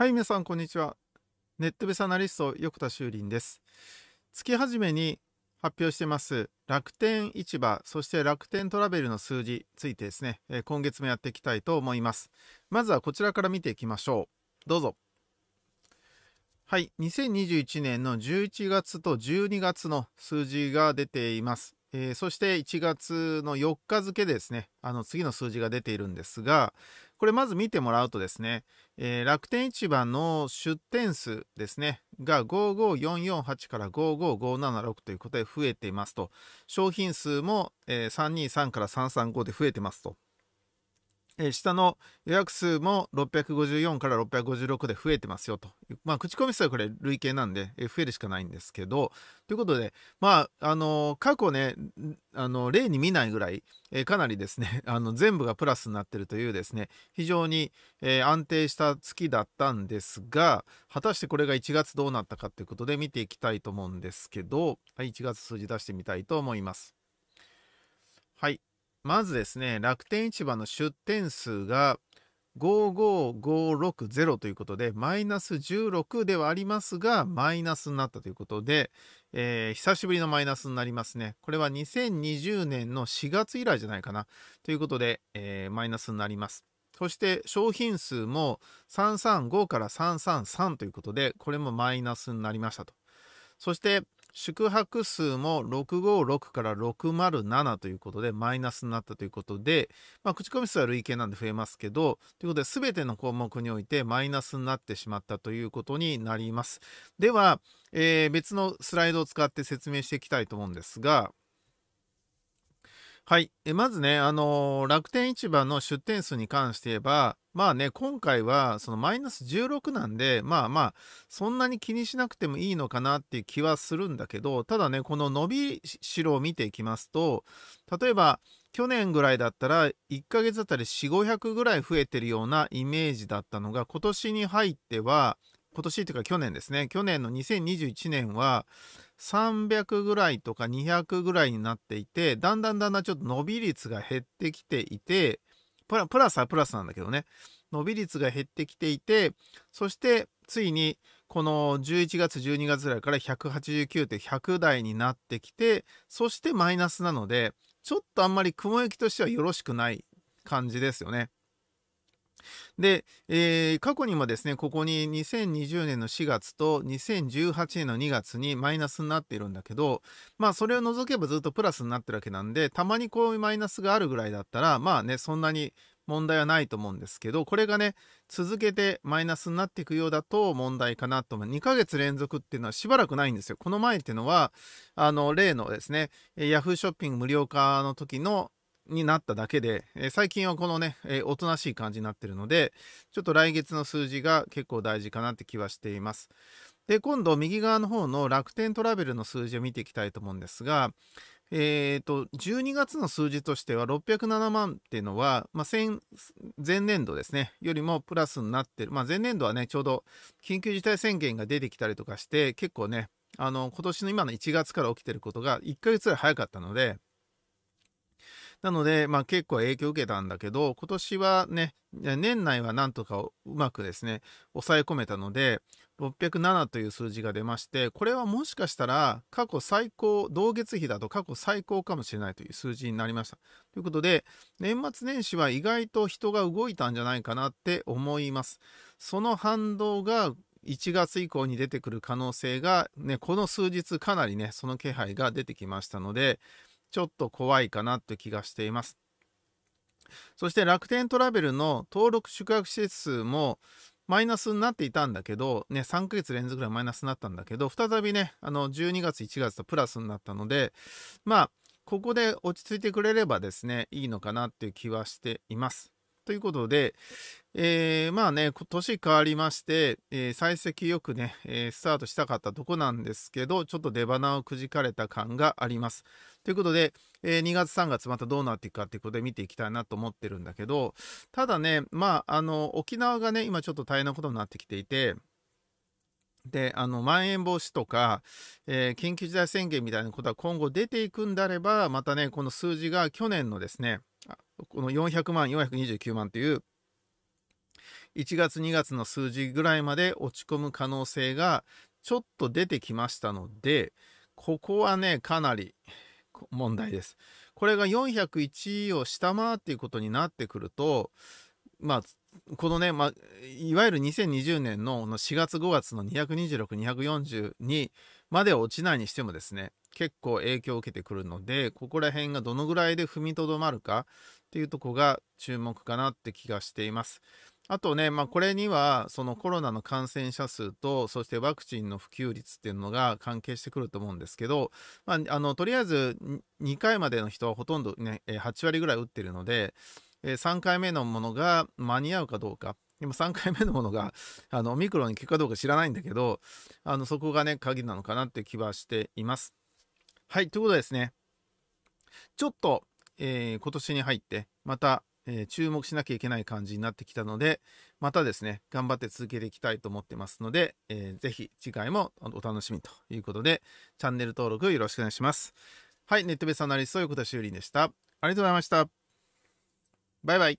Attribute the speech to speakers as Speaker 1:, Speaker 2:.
Speaker 1: はい、皆さん、こんにちは。ネットベースアナリスト、横田修林です。月初めに発表してます楽天市場、そして楽天トラベルの数字についてですね、今月もやっていきたいと思います。まずはこちらから見ていきましょう。どうぞ。はい、2021年の11月と12月の数字が出ています。えー、そして1月の4日付ですね、あの次の数字が出ているんですが、これまず見てもらうとですね、えー、楽天市場の出店数ですね、が55448から55576ということで増えていますと、商品数も、えー、323から335で増えてますと。えー、下の予約数も654から656で増えてますよと。まあ、口コミ数はこれ累計なんで、えー、増えるしかないんですけど、ということで、まあ、あのー、過去ね、あのー、例に見ないぐらい、えー、かなりですね、あの、全部がプラスになってるというですね、非常に、えー、安定した月だったんですが、果たしてこれが1月どうなったかということで見ていきたいと思うんですけど、はい、1月数字出してみたいと思います。はい、まずですね、楽天市場の出店数が55560ということで、マイナス16ではありますが、マイナスになったということで、えー、久しぶりのマイナスになりますね。これは2020年の4月以来じゃないかな。ということで、えー、マイナスになります。そして商品数も335から333ということで、これもマイナスになりましたと。そして、宿泊数も656から607ということで、マイナスになったということで、まあ、口コミ数は累計なんで増えますけど、ということで、全ての項目においてマイナスになってしまったということになります。では、えー、別のスライドを使って説明していきたいと思うんですが、はい。えまずね、あのー、楽天市場の出店数に関して言えば、まあね、今回はそのマイナス16なんで、まあまあ、そんなに気にしなくてもいいのかなっていう気はするんだけど、ただね、この伸びしろを見ていきますと、例えば、去年ぐらいだったら、1ヶ月あたり4、500ぐらい増えてるようなイメージだったのが、今年に入っては、今年っていうか去年ですね、去年の2021年は、300ぐらいとか200ぐらいになっていて、だんだんだんだんちょっと伸び率が減ってきていて、プラプラスはプラスなんだけどね、伸び率が減ってきていて、そしてついにこの11月、12月ぐらいから189って100台になってきて、そしてマイナスなので、ちょっとあんまり雲行きとしてはよろしくない感じですよね。で、えー、過去にもですね、ここに2020年の4月と2018年の2月にマイナスになっているんだけど、まあそれを除けばずっとプラスになってるわけなんで、たまにこういうマイナスがあるぐらいだったら、まあね、そんなに問題はないと思うんですけど、これがね、続けてマイナスになっていくようだと問題かなと思う。2ヶ月連続っていうのはしばらくないんですよ。この前っていうのは、あの、例のですね、Yahoo ショッピング無料化の時のになっただけで、え最近はこのね、えー、おとなしい感じになってるので、ちょっと来月の数字が結構大事かなって気はしています。で、今度、右側の方の楽天トラベルの数字を見ていきたいと思うんですが、えーと、と12月の数字としては607万っていうのは、まあ、前年度ですねよりもプラスになってる、まあ、前年度はねちょうど緊急事態宣言が出てきたりとかして結構ねあの今年の今の1月から起きてることが1ヶ月ぐらい早かったのでなので、まあ、結構影響を受けたんだけど、今年はね、年内はなんとかうまくですね、抑え込めたので、607という数字が出まして、これはもしかしたら過去最高、同月比だと過去最高かもしれないという数字になりました。ということで、年末年始は意外と人が動いたんじゃないかなって思います。その反動が1月以降に出てくる可能性が、ね、この数日かなりね、その気配が出てきましたので、ちょっと怖いかなって気がしています。そして楽天トラベルの登録宿泊施設数もマイナスになっていたんだけど、ね、3ヶ月連続ぐらいマイナスになったんだけど、再びね、あの、12月、1月とプラスになったので、まあ、ここで落ち着いてくれればですね、いいのかなっていう気はしています。ということで、えー、まあね、年変わりまして、えー、採石よくね、えー、スタートしたかったとこなんですけど、ちょっと出花をくじかれた感があります。ということで、えー、2月3月またどうなっていくかっていうことで見ていきたいなと思ってるんだけど、ただね、まあ、あの、沖縄がね、今ちょっと大変なことになってきていて、であのまん延防止とか、え緊急事態宣言みたいなことは今後出ていくんであればまたねこの数字が去年のですねこの400万、429万という1月2月の数字ぐらいまで落ち込む可能性がちょっと出てきましたので、ここはね、かなり問題です。これが401を下回っていうことになってくると、まあ、このね、まあ、いわゆる2020年の4月5月の226、2 4にまで落ちないにしてもですね、結構影響を受けてくるので、ここら辺がどのぐらいで踏みとどまるかっていうとこが注目かなって気がしています。あとね、まあ、これにはそのコロナの感染者数と、そしてワクチンの普及率っていうのが関係してくると思うんですけど、まあ、あのとりあえず2回までの人はほとんど、ね、8割ぐらい打ってるので、3回目のものが間に合うかどうか。も3回目のものがあのオミクロンに効くかどうか知らないんだけどあのそこがね鍵なのかなって気はしています。はい、ということですね。ちょっと、えー、今年に入って、また、えー、注目しなきゃいけない感じになってきたので、またですね、頑張って続けていきたいと思ってますので、えー、ぜひ次回もお楽しみということで、チャンネル登録よろしくお願いします。はい、ネットベースアナリスト横田修理でした。ありがとうございました。バイバイ。